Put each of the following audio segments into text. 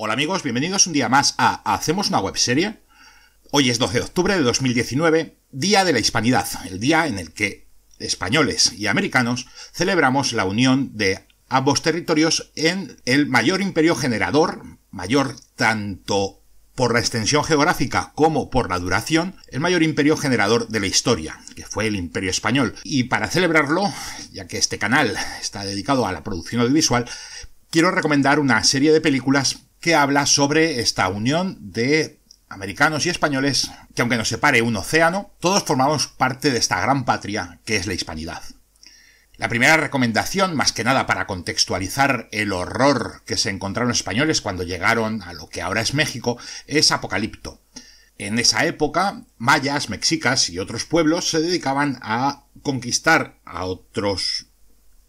Hola amigos, bienvenidos un día más a Hacemos una webserie. Hoy es 12 de octubre de 2019, Día de la Hispanidad, el día en el que españoles y americanos celebramos la unión de ambos territorios en el mayor imperio generador, mayor tanto por la extensión geográfica como por la duración, el mayor imperio generador de la historia, que fue el imperio español. Y para celebrarlo, ya que este canal está dedicado a la producción audiovisual, quiero recomendar una serie de películas habla sobre esta unión de americanos y españoles que aunque nos separe un océano, todos formamos parte de esta gran patria que es la hispanidad. La primera recomendación, más que nada para contextualizar el horror que se encontraron españoles cuando llegaron a lo que ahora es México, es Apocalipto. En esa época, mayas, mexicas y otros pueblos se dedicaban a conquistar a otros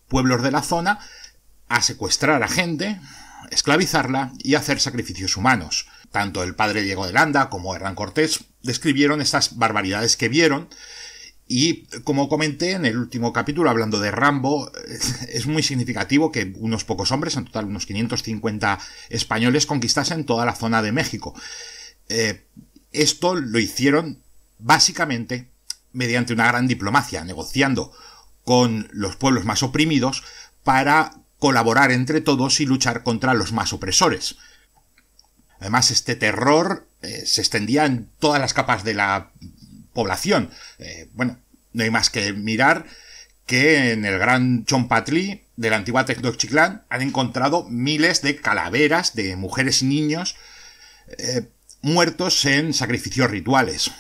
pueblos de la zona, a secuestrar a gente, esclavizarla y hacer sacrificios humanos. Tanto el padre Diego de Landa como Hernán Cortés describieron estas barbaridades que vieron y como comenté en el último capítulo hablando de Rambo, es muy significativo que unos pocos hombres, en total unos 550 españoles, conquistasen toda la zona de México. Eh, esto lo hicieron básicamente mediante una gran diplomacia, negociando con los pueblos más oprimidos para colaborar entre todos y luchar contra los más opresores. Además, este terror eh, se extendía en todas las capas de la población. Eh, bueno, no hay más que mirar que en el gran Chompatli de la antigua han encontrado miles de calaveras de mujeres y niños eh, muertos en sacrificios rituales.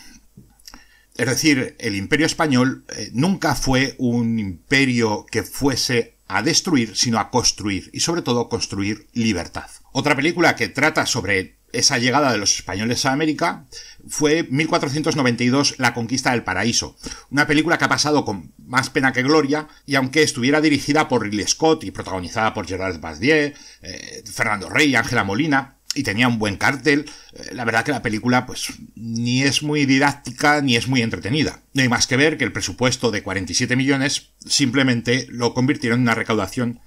Es decir, el imperio español nunca fue un imperio que fuese a destruir, sino a construir, y sobre todo construir libertad. Otra película que trata sobre esa llegada de los españoles a América fue 1492 La conquista del paraíso, una película que ha pasado con más pena que gloria y aunque estuviera dirigida por Ridley Scott y protagonizada por Gerard Bardier, eh, Fernando Rey, y Ángela Molina, y tenía un buen cártel. Eh, la verdad que la película, pues, ni es muy didáctica ni es muy entretenida. No hay más que ver que el presupuesto de 47 millones simplemente lo convirtieron en una recaudación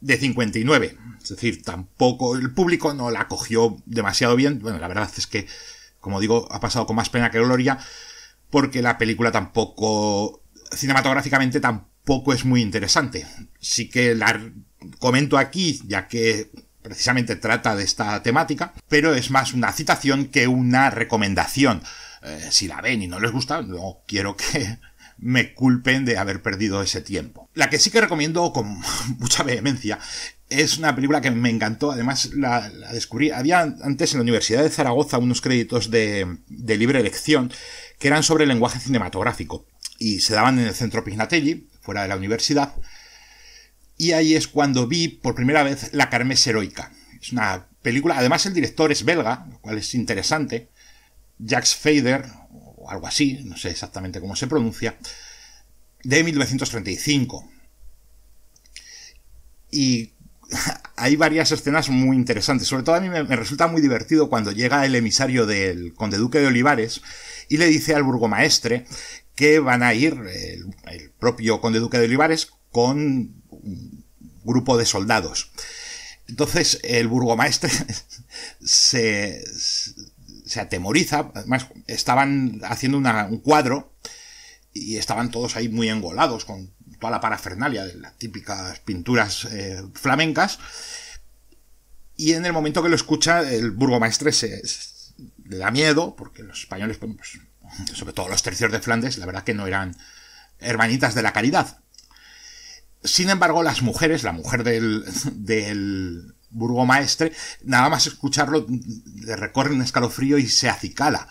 de 59. Es decir, tampoco el público no la cogió demasiado bien. Bueno, la verdad es que, como digo, ha pasado con más pena que gloria, porque la película tampoco, cinematográficamente tampoco es muy interesante. Sí que la comento aquí, ya que precisamente trata de esta temática, pero es más una citación que una recomendación. Eh, si la ven y no les gusta, no quiero que me culpen de haber perdido ese tiempo. La que sí que recomiendo con mucha vehemencia es una película que me encantó, además la, descubrí. Había antes en la Universidad de Zaragoza unos créditos de, libre elección que eran sobre el lenguaje cinematográfico y se daban en el centro Pignatelli, fuera de la universidad, y ahí es cuando vi por primera vez La Carmes Heroica. Es una película, además el director es belga, lo cual es interesante. Jacques Fader, o algo así, no sé exactamente cómo se pronuncia, de 1935. Y hay varias escenas muy interesantes. Sobre todo a mí me, resulta muy divertido cuando llega el emisario del conde duque de Olivares y le dice al burgomaestre que van a ir el, el propio conde duque de Olivares con grupo de soldados. Entonces el burgomaestre se, atemoriza, además estaban haciendo un cuadro y estaban todos ahí muy engolados con toda la parafernalia de las típicas pinturas eh, flamencas y en el momento que lo escucha el burgomaestre se, le da miedo porque los españoles, pues, sobre todo los tercios de Flandes, la verdad que no eran hermanitas de la caridad. Sin embargo, las mujeres, la mujer del, del burgomaestre, nada más escucharlo le recorre un escalofrío y se acicala.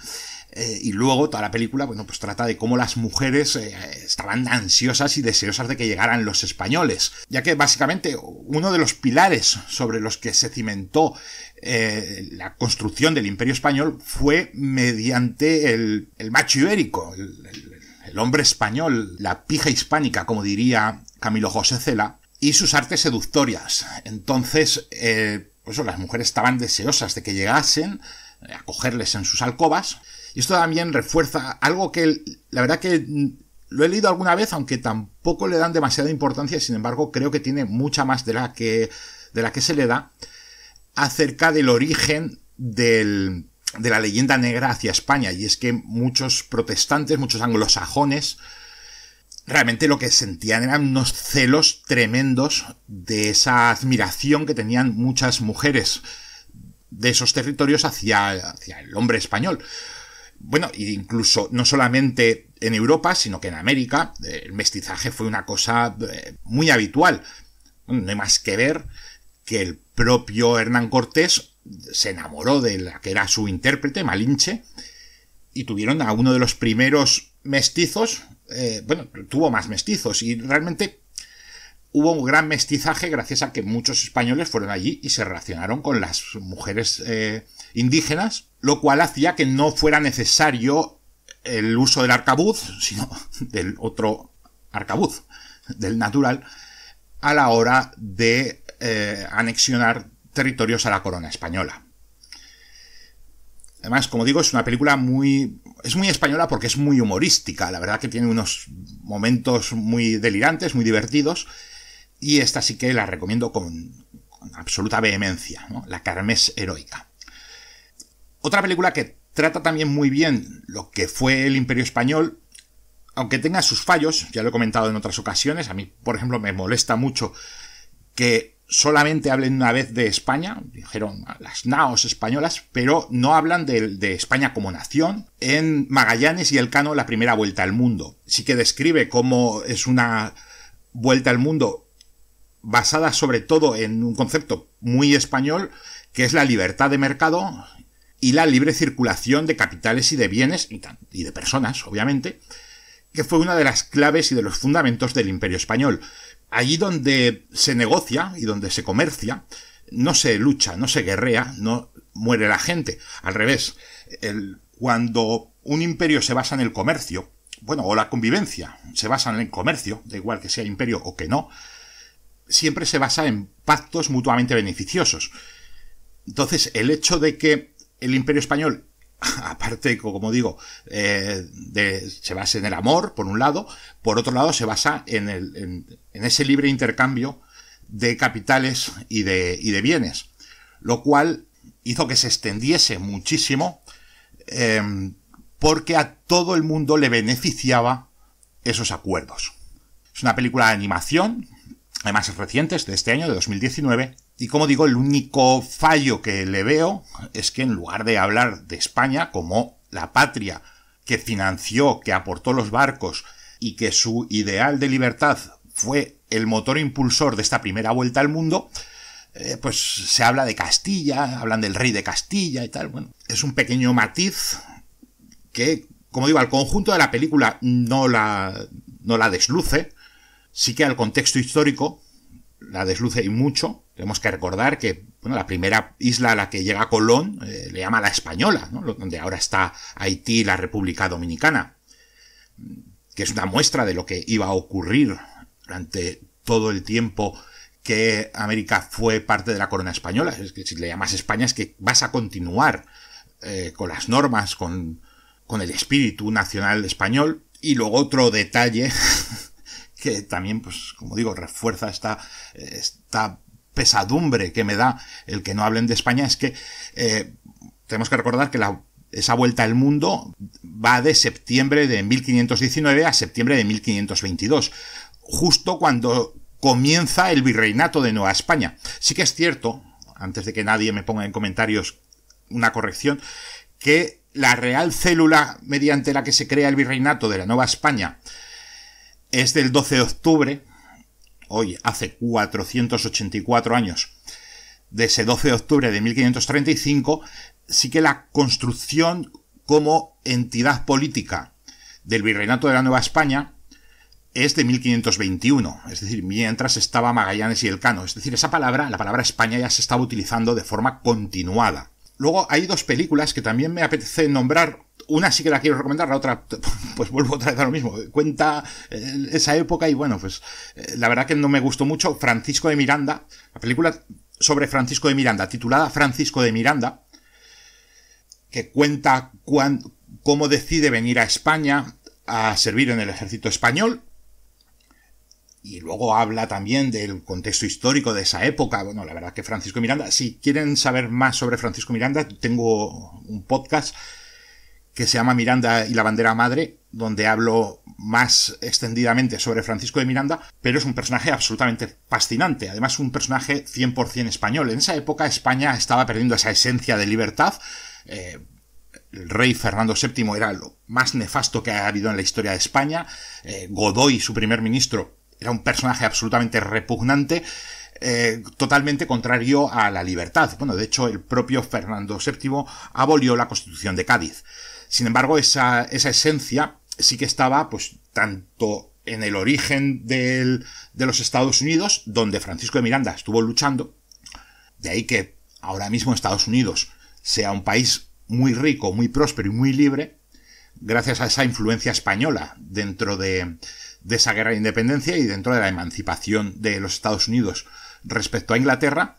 Eh, y luego toda la película, bueno, pues trata de cómo las mujeres eh, estaban ansiosas y deseosas de que llegaran los españoles, ya que básicamente uno de los pilares sobre los que se cimentó eh, la construcción del imperio español fue mediante el, macho ibérico, el hombre español, la pija hispánica, como diría Camilo José Cela, y sus artes seductorias. Entonces, pues las mujeres estaban deseosas de que llegasen, a cogerles en sus alcobas, y esto también refuerza algo que la verdad que mm, lo he leído alguna vez, aunque tampoco le dan demasiada importancia, sin embargo creo que tiene mucha más de la que, de la que se le da, acerca del origen de la leyenda negra hacia España, y es que muchos protestantes, muchos anglosajones, realmente lo que sentían eran unos celos tremendos de esa admiración que tenían muchas mujeres de esos territorios hacia, el hombre español. Bueno, e incluso no solamente en Europa, sino que en América, el mestizaje fue una cosa eh, muy habitual. No hay más que ver que el propio Hernán Cortés se enamoró de la que era su intérprete, Malinche, y tuvieron a uno de los primeros mestizos, eh, bueno, tuvo más mestizos y realmente hubo un gran mestizaje gracias a que muchos españoles fueron allí y se relacionaron con las mujeres eh, indígenas, lo cual hacía que no fuera necesario el uso del arcabuz, sino del otro arcabuz, del natural, a la hora de eh, anexionar territorios a la corona española. Además, como digo, es una película muy. Es muy española porque es muy humorística. La verdad que tiene unos momentos muy delirantes, muy divertidos. Y esta sí que la recomiendo con, absoluta vehemencia. ¿no? La Carmes Heroica. Otra película que trata también muy bien lo que fue el Imperio Español. Aunque tenga sus fallos, ya lo he comentado en otras ocasiones. A mí, por ejemplo, me molesta mucho que solamente hablen una vez de España, dijeron las naos españolas, pero no hablan de, de, España como nación. En Magallanes y Elcano, la primera vuelta al mundo. Sí que describe cómo es una vuelta al mundo basada sobre todo en un concepto muy español, que es la libertad de mercado y la libre circulación de capitales y de bienes, y de personas, obviamente, que fue una de las claves y de los fundamentos del imperio español. Allí donde se negocia y donde se comercia, no se lucha, no se guerrea, no muere la gente. Al revés, cuando un imperio se basa en el comercio, bueno, o la convivencia se basa en el comercio, da igual que sea imperio o que no, siempre se basa en pactos mutuamente beneficiosos. Entonces, el hecho de que el imperio español aparte, como digo, eh, de, se basa en el amor, por un lado, por otro lado, se basa en, ese libre intercambio de capitales y de, bienes, lo cual hizo que se extendiese muchísimo em, porque a todo el mundo le beneficiaba esos acuerdos. Es una película de animación, además es reciente, es de este año, de 2019, y como digo, el único fallo que le veo es que en lugar de hablar de España como la patria que financió, que aportó los barcos y que su ideal de libertad fue el motor impulsor de esta primera vuelta al mundo, eh, pues se habla de Castilla, hablan del rey de Castilla y tal. Bueno, es un pequeño matiz que, como digo, al conjunto de la película no la, no la desluce, sí que al contexto histórico la desluce y mucho. Tenemos que recordar que bueno, la primera isla a la que llega Colón eh, le llama la Española, donde ahora está Haití y la República Dominicana, que es una muestra de lo que iba a ocurrir durante todo el tiempo que América fue parte de la corona española. Es que si le llamas España es que vas a continuar eh, con las normas, con, con el espíritu nacional español. Y luego otro detalle que también, pues, como digo, refuerza esta, eh, esta pesadumbre que me da el que no hablen de España, es que eh, tenemos que recordar que esa vuelta al mundo va de septiembre de 1519 a septiembre de 1522, justo cuando comienza el virreinato de Nueva España. Sí que es cierto, antes de que nadie me ponga en comentarios una corrección, que la real célula mediante la que se crea el virreinato de la Nueva España es del 12 de octubre, hoy hace 484 años, de ese 12 de octubre de 1535, sí que la construcción como entidad política del Virreinato de la Nueva España es de 1521, es decir, mientras estaba Magallanes y Elcano. Es decir, esa palabra, la palabra España, ya se estaba utilizando de forma continuada. Luego hay dos películas que también me apetece nombrar una sí que la quiero recomendar, la otra, pues vuelvo otra vez a lo mismo. Cuenta eh, esa época y bueno, pues eh, la verdad que no me gustó mucho. Francisco de Miranda, la película sobre Francisco de Miranda, titulada Francisco de Miranda, que cuenta cómo decide venir a España a servir en el ejército español. Y luego habla también del contexto histórico de esa época. Bueno, la verdad que Francisco de Miranda, si quieren saber más sobre Francisco Miranda, tengo un podcast que se llama Miranda y la bandera madre, donde hablo más extendidamente sobre Francisco de Miranda, pero es un personaje absolutamente fascinante, además un personaje 100% español. En esa época España estaba perdiendo esa esencia de libertad. Eh, el rey Fernando VII era lo más nefasto que ha habido en la historia de España. Eh, Godoy, su primer ministro, era un personaje absolutamente repugnante. Eh, totalmente contrario a la libertad. Bueno, de hecho, el propio Fernando VII abolió la Constitución de Cádiz. Sin embargo, esa, esencia sí que estaba, pues, tanto en el origen de los Estados Unidos, donde Francisco de Miranda estuvo luchando, de ahí que ahora mismo Estados Unidos sea un país muy rico, muy próspero y muy libre, gracias a esa influencia española dentro de esa guerra de independencia y dentro de la emancipación de los Estados Unidos respecto a Inglaterra.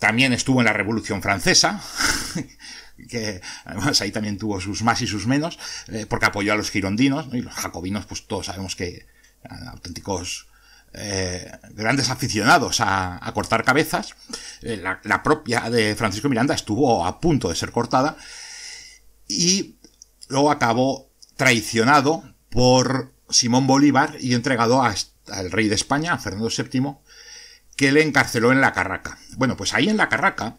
También estuvo en la Revolución Francesa, que además ahí también tuvo sus más y sus menos, eh, porque apoyó a los girondinos, y los jacobinos, pues todos sabemos que auténticos eh, grandes aficionados a, cortar cabezas. Eh, la, propia de Francisco Miranda estuvo a punto de ser cortada y luego acabó traicionado por Simón Bolívar y entregado al rey de España, Fernando VII, que le encarceló en la Carraca. Bueno, pues ahí en la Carraca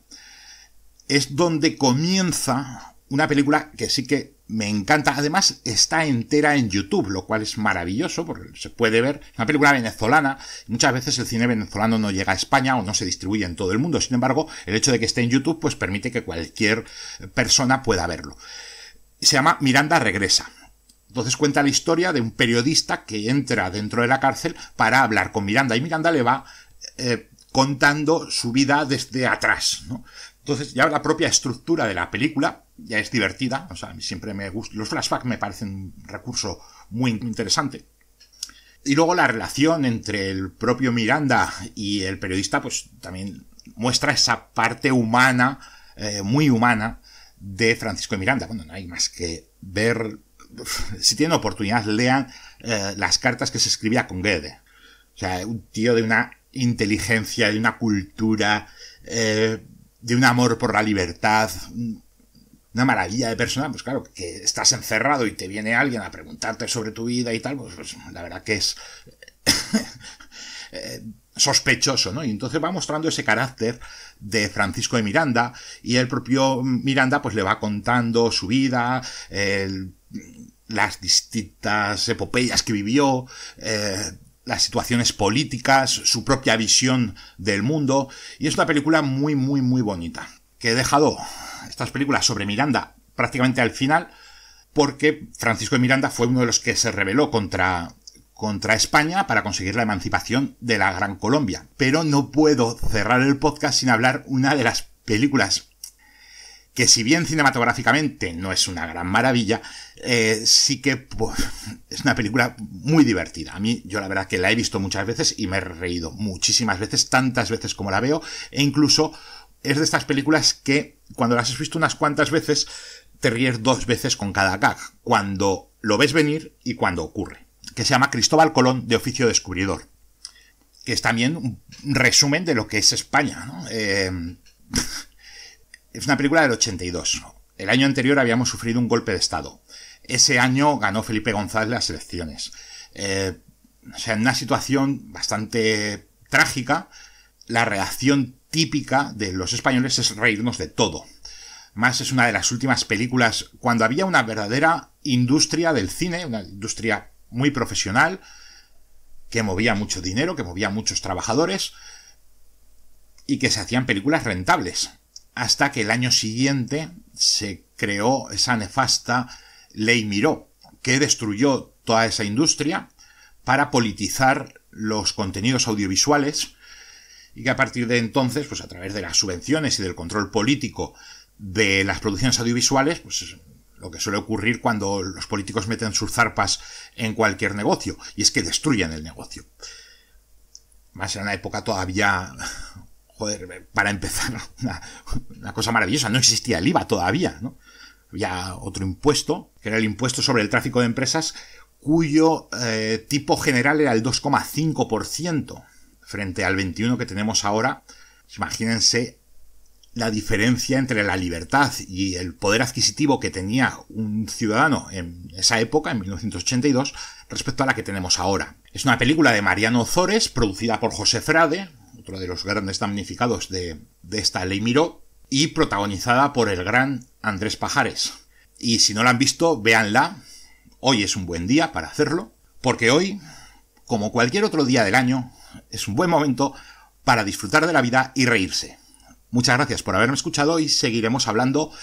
es donde comienza una película que sí que me encanta. Además, está entera en YouTube, lo cual es maravilloso porque se puede ver. Una película venezolana. Muchas veces el cine venezolano no llega a España o no se distribuye en todo el mundo. Sin embargo, el hecho de que esté en YouTube, pues permite que cualquier persona pueda verlo. Se llama Miranda Regresa. Entonces cuenta la historia de un periodista que entra dentro de la cárcel para hablar con Miranda y Miranda le va eh, contando su vida desde atrás, ¿no? Entonces ya la propia estructura de la película ya es divertida, o sea, siempre me gusta, los flashbacks me parecen un recurso muy interesante. Y luego la relación entre el propio Miranda y el periodista, pues también muestra esa parte humana, eh, muy humana, de Francisco Miranda. Bueno, no hay más que ver, si tienen oportunidad, lean eh, las cartas que se escribía con Gede. O sea, un tío de una inteligencia, de una cultura... Eh, de un amor por la libertad, una maravilla de persona, pues claro, que estás encerrado y te viene alguien a preguntarte sobre tu vida y tal, pues, pues la verdad que es eh, sospechoso, ¿no? Y entonces va mostrando ese carácter de Francisco de Miranda y el propio Miranda pues le va contando su vida, las distintas epopeyas que vivió, eh, las situaciones políticas, su propia visión del mundo, y es una película muy, muy, muy bonita. Que he dejado estas películas sobre Miranda prácticamente al final, porque Francisco de Miranda fue uno de los que se rebeló contra, contra España para conseguir la emancipación de la Gran Colombia. Pero no puedo cerrar el podcast sin hablar una de las películas que si bien cinematográficamente no es una gran maravilla, eh, sí que pues, es una película muy divertida. A mí, yo la verdad que la he visto muchas veces y me he reído muchísimas veces, tantas veces como la veo, e incluso es de estas películas que cuando las has visto unas cuantas veces, te ríes dos veces con cada gag, cuando lo ves venir y cuando ocurre, que se llama Cristóbal Colón de oficio descubridor, que es también un resumen de lo que es España, Eh, es una película del 82. El año anterior habíamos sufrido un golpe de Estado. Ese año ganó Felipe González las elecciones. Eh, o sea, en una situación bastante trágica, la reacción típica de los españoles es reírnos de todo. Más es una de las últimas películas cuando había una verdadera industria del cine, una industria muy profesional, que movía mucho dinero, que movía muchos trabajadores, y que se hacían películas rentables hasta que el año siguiente se creó esa nefasta ley Miró, que destruyó toda esa industria para politizar los contenidos audiovisuales y que a partir de entonces, pues a través de las subvenciones y del control político de las producciones audiovisuales, pues lo que suele ocurrir cuando los políticos meten sus zarpas en cualquier negocio, y es que destruyen el negocio. Más en una época todavía joder, eh, para empezar, una, cosa maravillosa, no existía el IVA todavía, ¿no? Había otro impuesto, que era el impuesto sobre el tráfico de empresas, cuyo eh, tipo general era el 2,5%, frente al 21% que tenemos ahora. Imagínense la diferencia entre la libertad y el poder adquisitivo que tenía un ciudadano en esa época, en 1982, respecto a la que tenemos ahora. Es una película de Mariano Zores, producida por José Frade, otro de los grandes damnificados de, esta ley Miró, y protagonizada por el gran Andrés Pajares. Y si no la han visto, véanla. Hoy es un buen día para hacerlo, porque hoy, como cualquier otro día del año, es un buen momento para disfrutar de la vida y reírse. Muchas gracias por haberme escuchado y seguiremos hablando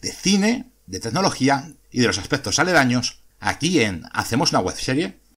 de cine, de tecnología y de los aspectos aledaños aquí en Hacemos una web serie